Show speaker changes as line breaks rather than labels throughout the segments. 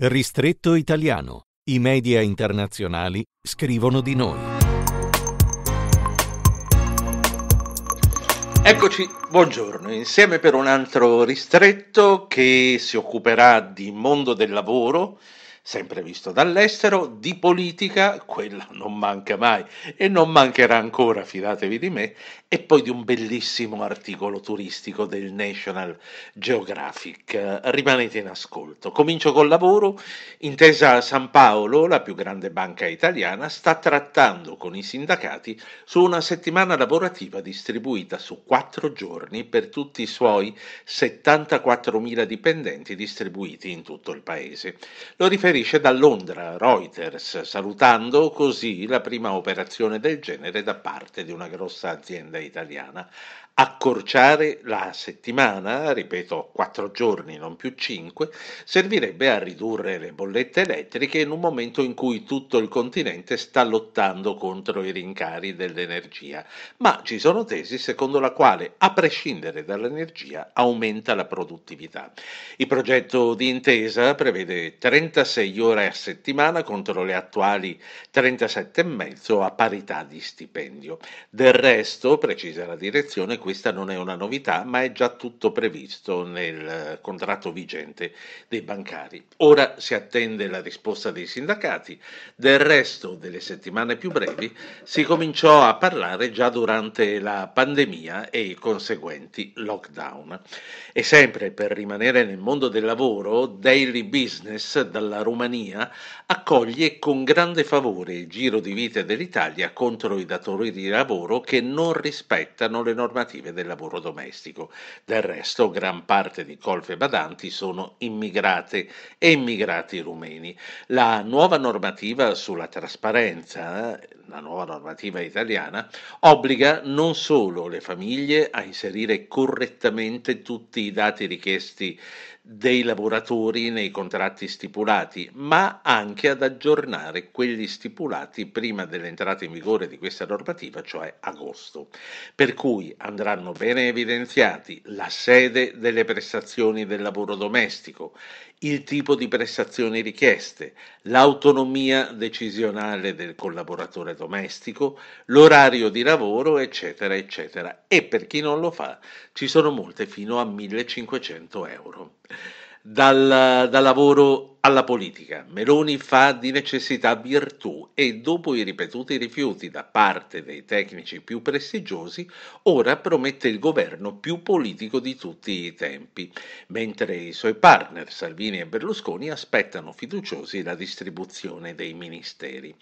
Ristretto italiano. I media internazionali scrivono di noi. Eccoci, buongiorno, insieme per un altro ristretto che si occuperà di mondo del lavoro, sempre visto dall'estero, di politica, quella non manca mai e non mancherà ancora, fidatevi di me, e poi di un bellissimo articolo turistico del National Geographic. Rimanete in ascolto. Comincio col lavoro. Intesa San Paolo, la più grande banca italiana, sta trattando con i sindacati su una settimana lavorativa distribuita su quattro giorni per tutti i suoi 74.000 dipendenti distribuiti in tutto il paese. Lo riferisco riferisce da Londra Reuters, salutando così la prima operazione del genere da parte di una grossa azienda italiana. Accorciare la settimana, ripeto, quattro giorni, non più cinque, servirebbe a ridurre le bollette elettriche in un momento in cui tutto il continente sta lottando contro i rincari dell'energia. Ma ci sono tesi secondo la quale, a prescindere dall'energia, aumenta la produttività. Il progetto di intesa prevede 36 ore a settimana contro le attuali 37,5 a parità di stipendio. Del resto, precisa la direzione, questa non è una novità, ma è già tutto previsto nel eh, contratto vigente dei bancari. Ora si attende la risposta dei sindacati, del resto delle settimane più brevi si cominciò a parlare già durante la pandemia e i conseguenti lockdown. E sempre per rimanere nel mondo del lavoro, Daily Business dalla Romania accoglie con grande favore il giro di vite dell'Italia contro i datori di lavoro che non rispettano le normative lavorative del lavoro domestico. Del resto gran parte di colfe badanti sono immigrate e immigrati rumeni. La nuova normativa sulla trasparenza, eh, la nuova normativa italiana, obbliga non solo le famiglie a inserire correttamente tutti i dati richiesti dei lavoratori nei contratti stipulati, ma anche ad aggiornare quelli stipulati prima dell'entrata in vigore di questa normativa, cioè agosto. Per cui andrà saranno bene evidenziati la sede delle prestazioni del lavoro domestico, il tipo di prestazioni richieste, l'autonomia decisionale del collaboratore domestico, l'orario di lavoro, eccetera, eccetera. E per chi non lo fa ci sono molte fino a 1500 euro. Dal, da lavoro alla politica. Meloni fa di necessità virtù e dopo i ripetuti rifiuti da parte dei tecnici più prestigiosi, ora promette il governo più politico di tutti i tempi, mentre i suoi partner Salvini e Berlusconi aspettano fiduciosi la distribuzione dei ministeri.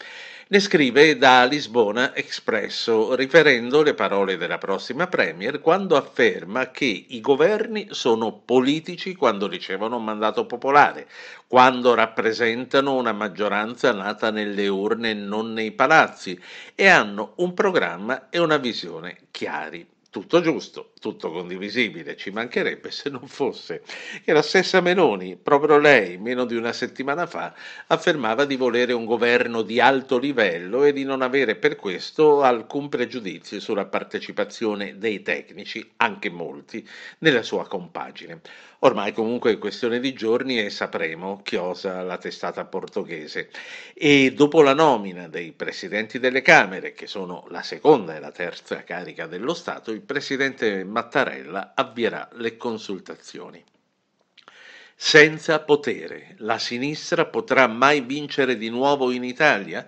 Ne scrive da Lisbona Expresso, riferendo le parole della prossima Premier quando afferma che i governi sono politici quando ricevono un mandato popolare, quando quando rappresentano una maggioranza nata nelle urne e non nei palazzi e hanno un programma e una visione chiari tutto giusto, tutto condivisibile, ci mancherebbe se non fosse che la stessa Meloni, proprio lei, meno di una settimana fa, affermava di volere un governo di alto livello e di non avere per questo alcun pregiudizio sulla partecipazione dei tecnici, anche molti, nella sua compagine. Ormai comunque è questione di giorni e sapremo chi osa la testata portoghese. E dopo la nomina dei presidenti delle Camere, che sono la seconda e la terza carica dello Stato, il presidente Mattarella avvierà le consultazioni. Senza potere, la sinistra potrà mai vincere di nuovo in Italia?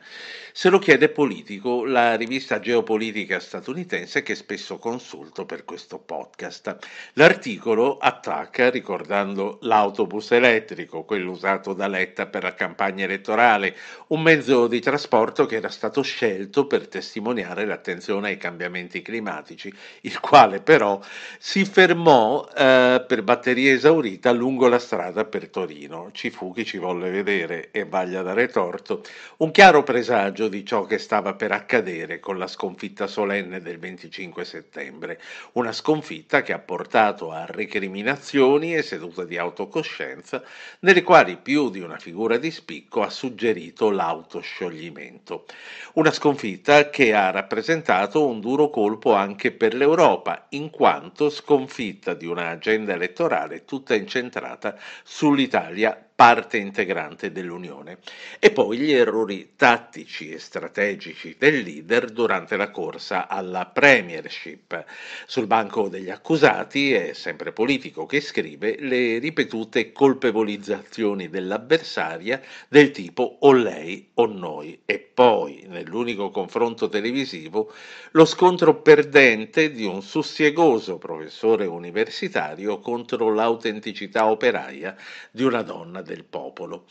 Se lo chiede Politico, la rivista geopolitica statunitense che spesso consulto per questo podcast. L'articolo attacca, ricordando l'autobus elettrico, quello usato da Letta per la campagna elettorale, un mezzo di trasporto che era stato scelto per testimoniare l'attenzione ai cambiamenti climatici, il quale però si fermò eh, per batteria esaurita lungo la strada strada per Torino. Ci fu chi ci volle vedere, e vaglia dare torto, un chiaro presagio di ciò che stava per accadere con la sconfitta solenne del 25 settembre, una sconfitta che ha portato a recriminazioni e sedute di autocoscienza, nelle quali più di una figura di spicco ha suggerito l'autoscioglimento. Una sconfitta che ha rappresentato un duro colpo anche per l'Europa, in quanto sconfitta di una agenda elettorale tutta incentrata sull'Italia parte integrante dell'Unione, e poi gli errori tattici e strategici del leader durante la corsa alla premiership. Sul banco degli accusati è sempre politico che scrive le ripetute colpevolizzazioni dell'avversaria del tipo o lei o noi e poi nell'unico confronto televisivo lo scontro perdente di un sussiegoso professore universitario contro l'autenticità operaia di una donna del popolo.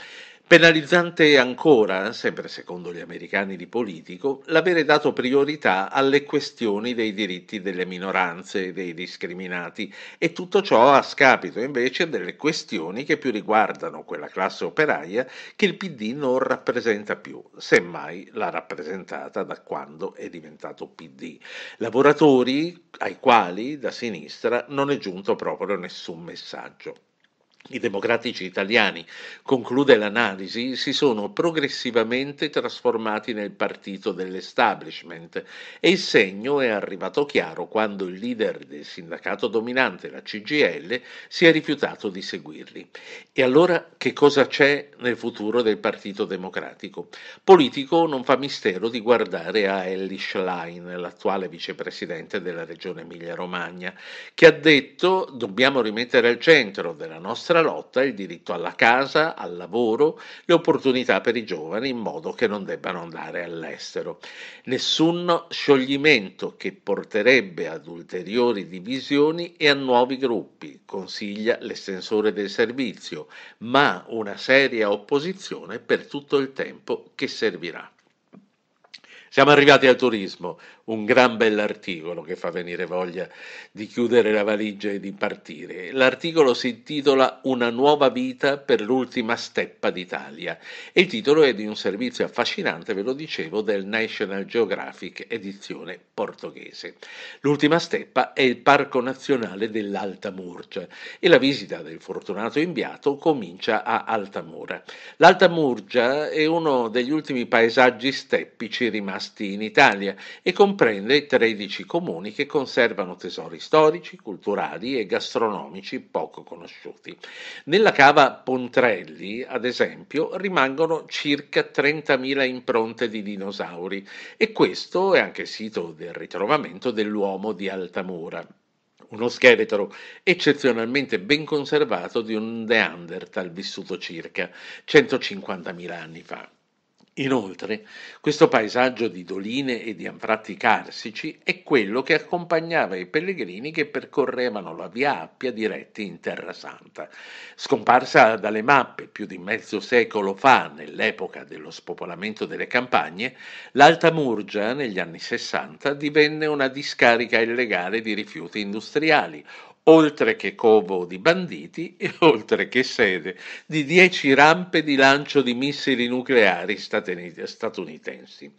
Penalizzante ancora, sempre secondo gli americani di politico, l'avere dato priorità alle questioni dei diritti delle minoranze, e dei discriminati, e tutto ciò a scapito invece delle questioni che più riguardano quella classe operaia che il PD non rappresenta più, semmai l'ha rappresentata da quando è diventato PD. Lavoratori ai quali da sinistra non è giunto proprio nessun messaggio i democratici italiani, conclude l'analisi, si sono progressivamente trasformati nel partito dell'establishment e il segno è arrivato chiaro quando il leader del sindacato dominante, la CGL, si è rifiutato di seguirli. E allora che cosa c'è nel futuro del Partito Democratico? Politico non fa mistero di guardare a Ellie Schlein, l'attuale vicepresidente della regione Emilia-Romagna, che ha detto dobbiamo rimettere al centro della nostra nostra lotta il diritto alla casa, al lavoro, le opportunità per i giovani in modo che non debbano andare all'estero. Nessun scioglimento che porterebbe ad ulteriori divisioni e a nuovi gruppi, consiglia l'estensore del servizio, ma una seria opposizione per tutto il tempo che servirà. Siamo arrivati al turismo, un gran bell'articolo che fa venire voglia di chiudere la valigia e di partire. L'articolo si intitola Una nuova vita per l'ultima steppa d'Italia e il titolo è di un servizio affascinante, ve lo dicevo, del National Geographic edizione portoghese. L'ultima steppa è il Parco Nazionale dell'Alta Murgia e la visita del fortunato inviato comincia a Altamura. L'Alta Murgia è uno degli ultimi paesaggi steppici rimasti rimasti in Italia e comprende 13 comuni che conservano tesori storici, culturali e gastronomici poco conosciuti. Nella cava Pontrelli, ad esempio, rimangono circa 30.000 impronte di dinosauri e questo è anche sito del ritrovamento dell'uomo di Altamura uno scheletro eccezionalmente ben conservato di un Neanderthal vissuto circa 150.000 anni fa. Inoltre, questo paesaggio di doline e di anfratti carsici è quello che accompagnava i pellegrini che percorrevano la via Appia diretti in Terra Santa. Scomparsa dalle mappe più di mezzo secolo fa, nell'epoca dello spopolamento delle campagne, l'Alta Murgia negli anni Sessanta divenne una discarica illegale di rifiuti industriali, oltre che covo di banditi e oltre che sede di dieci rampe di lancio di missili nucleari statunitensi.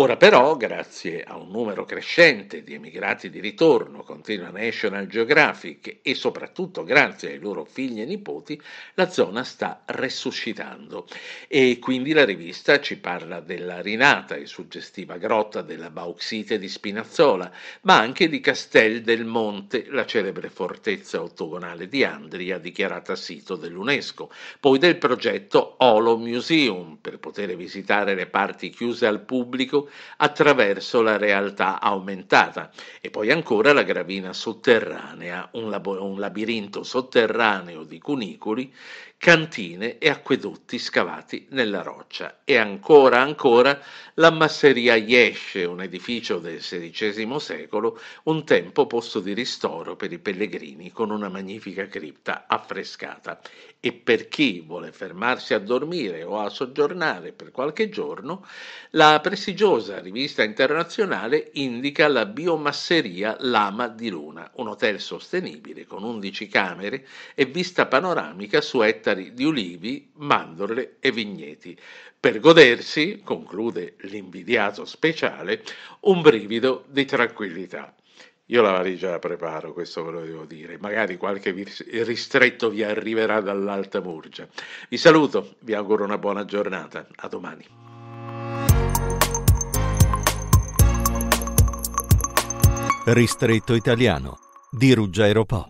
Ora però, grazie a un numero crescente di emigrati di ritorno, continua National Geographic, e soprattutto grazie ai loro figli e nipoti, la zona sta resuscitando. E quindi la rivista ci parla della rinata e suggestiva grotta della bauxite di Spinazzola, ma anche di Castel del Monte, la celebre fortezza ottagonale di Andria, dichiarata sito dell'UNESCO, poi del progetto Holo Museum, per poter visitare le parti chiuse al pubblico attraverso la realtà aumentata. E poi ancora la gravina sotterranea, un, labo- un labirinto sotterraneo di cunicoli cantine e acquedotti scavati nella roccia. E ancora, ancora, la masseria Jesce, un edificio del XVI secolo, un tempo posto di ristoro per i pellegrini con una magnifica cripta affrescata. E per chi vuole fermarsi a dormire o a soggiornare per qualche giorno, la prestigiosa rivista internazionale indica la biomasseria Lama di Luna, un hotel sostenibile con 11 camere e vista panoramica su ettari ettari di ulivi, mandorle e vigneti, per godersi, conclude l'invidiato speciale, un brivido di tranquillità. Io la valigia la preparo, questo ve lo devo dire. Magari qualche ristretto vi arriverà dall'Alta Murgia. Vi saluto, vi auguro una buona giornata. A domani. Ristretto italiano di Ruggero Po.